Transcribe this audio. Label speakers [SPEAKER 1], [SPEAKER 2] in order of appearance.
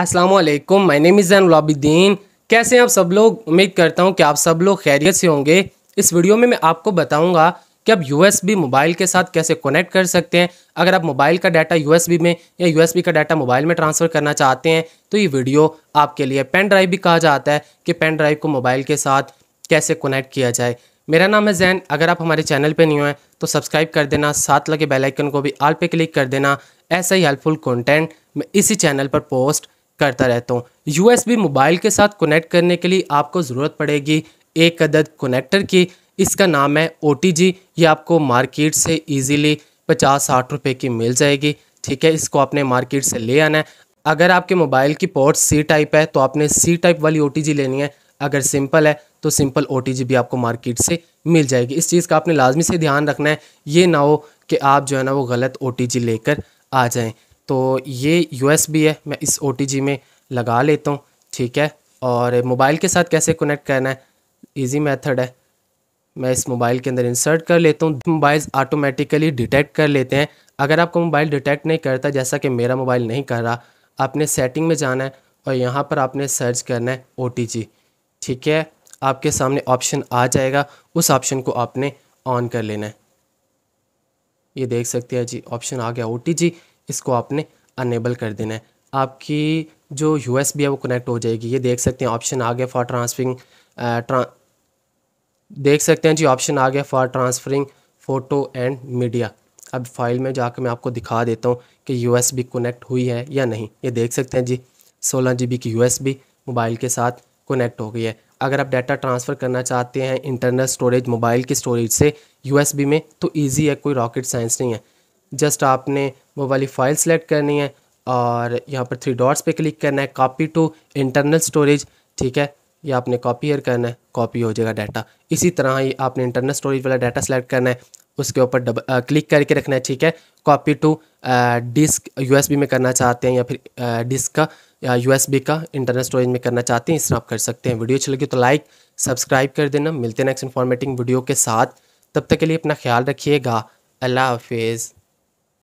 [SPEAKER 1] अस्सलाम वालेकुम my name is Jain Labiddin कैसे हैं आप सब लोग उम्मीद करता हूं कि आप सब लोग खैरियत से होंगे इस वीडियो में मैं आपको बताऊंगा कि आप यू मोबाइल के साथ कैसे कनेक्ट कर सकते हैं अगर आप मोबाइल का डाटा यू में या यू का डाटा मोबाइल में ट्रांसफ़र करना चाहते हैं तो ये वीडियो आपके लिए पेन ड्राइव भी कहा जाता है कि पेन ड्राइव को मोबाइल के साथ कैसे कनेक्ट किया जाए मेरा नाम है जैन अगर आप हमारे चैनल पर नहीं हुए तो सब्सक्राइब कर देना साथ लगे बेलाइकन को भी आल पे क्लिक कर देना ऐसा ही हेल्पफुल कॉन्टेंट मैं इसी चैनल पर पोस्ट करता रहता हूँ यू मोबाइल के साथ कनेक्ट करने के लिए आपको ज़रूरत पड़ेगी एक अदद कनेक्टर की इसका नाम है ओ ये आपको मार्केट से ईजीली पचास साठ रुपये की मिल जाएगी ठीक है इसको आपने मार्केट से ले आना है अगर आपके मोबाइल की पोर्ट सी टाइप है तो आपने सी टाइप वाली ओ लेनी है अगर सिंपल है तो सिंपल ओ भी आपको मार्केट से मिल जाएगी इस चीज़ का आपने लाजमी से ध्यान रखना है ये ना हो कि आप जो है ना वो गलत ओ लेकर आ जाएं तो ये यू है मैं इस ओ में लगा लेता हूँ ठीक है और मोबाइल के साथ कैसे कनेक्ट करना है ईजी मैथड है मैं इस मोबाइल के अंदर इंसर्ट कर लेता हूँ मोबाइल ऑटोमेटिकली डिटेक्ट कर लेते हैं अगर आपका मोबाइल डिटेक्ट नहीं करता जैसा कि मेरा मोबाइल नहीं कर रहा आपने सेटिंग में जाना है और यहाँ पर आपने सर्च करना है ओ ठीक है आपके सामने ऑप्शन आ जाएगा उस ऑप्शन को आपने ऑन कर लेना है ये देख सकते हैं जी ऑप्शन आ गया ओ इसको आपने अनेबल कर देना है आपकी जो यू है वो कनेक्ट हो जाएगी ये देख सकते हैं ऑप्शन आ गया फॉर ट्रांसफरिंग ट्रां देख सकते हैं जी ऑप्शन आ गया for transferring photo and media अब फाइल में जाकर मैं आपको दिखा देता हूँ कि यू कनेक्ट हुई है या नहीं ये देख सकते हैं जी सोलह जी की यू मोबाइल के साथ कनेक्ट हो गई है अगर आप डाटा ट्रांसफ़र करना चाहते हैं इंटरनल स्टोरेज मोबाइल की स्टोरेज से यूएसबी में तो इजी है कोई रॉकेट साइंस नहीं है जस्ट आपने वो वाली फ़ाइल सेलेक्ट करनी है और यहाँ पर थ्री डॉट्स पे क्लिक करना है कॉपी टू इंटरनल स्टोरेज ठीक है ये आपने कॉपी हेयर करना है कॉपी हो जाएगा डाटा इसी तरह ही आपने इंटरनल स्टोरेज वाला डाटा सेलेक्ट करना है उसके ऊपर डब क्लिक करके रखना है ठीक है कॉपी टू डिस्क यूएसबी में करना चाहते हैं या फिर डिस्क का या यूएसबी का इंटरनल स्टोरेज में करना चाहते हैं इस तरह आप कर सकते हैं वीडियो अच्छी लगी तो लाइक सब्सक्राइब कर देना मिलते हैं नेक्स्ट इन्फॉर्मेटिंग वीडियो के साथ तब तक के लिए अपना ख्याल रखिएगा अल्लाह हाफिज़